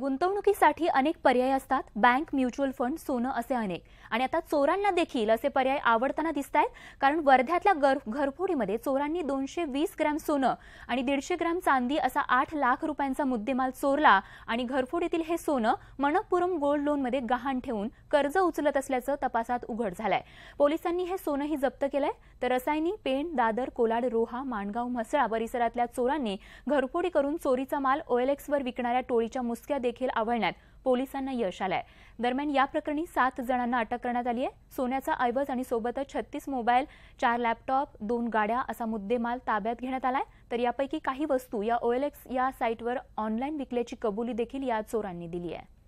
गुंतवणुकीसाठी अनेक पर्याय असतात बँक म्युच्युअल फंड सोनं असे अनेक आणि आता चोरांना देखील असे पर्याय आवडताना दिसत आहेत कारण वर्ध्यातल्या घरफोडीमध्ये चोरांनी दोनशे वीस ग्रॅम सोनं आणि दीडशे ग्रॅम चांदी असा आठ लाख रुपयांचा मुद्देमाल चोरला आणि घरफोडीतील हे सोनं मणकपुरम गोल्ड लोनमध्ये गहाण ठेवून कर्ज उचलत असल्याचं तपासात उघड झालंय पोलिसांनी हे सोनंही जप्त केलंय तर रसायनी पेण दादर कोलाड रोहा माणगाव म्हसळा परिसरातल्या चोरांनी घरफोडी करून चोरीचा माल ओएलएक्सवर विकणाऱ्या टोळीच्या मुस्क्या देखील आवळण्यात पोलिसांना यश आलंय दरम्यान या प्रकरणी सात जणांना अटक करण्यात आली आहे सोन्याचा ऐवज आणि सोबतच छत्तीस मोबाईल चार लॅपटॉप दोन गाड्या असा मुद्देमाल ताब्यात घेण्यात आलाय तर यापैकी काही वस्तू या ओएलएक्स या साईटवर ऑनलाईन विकल्याची कबुली देखील या चोरांनी दिली आहे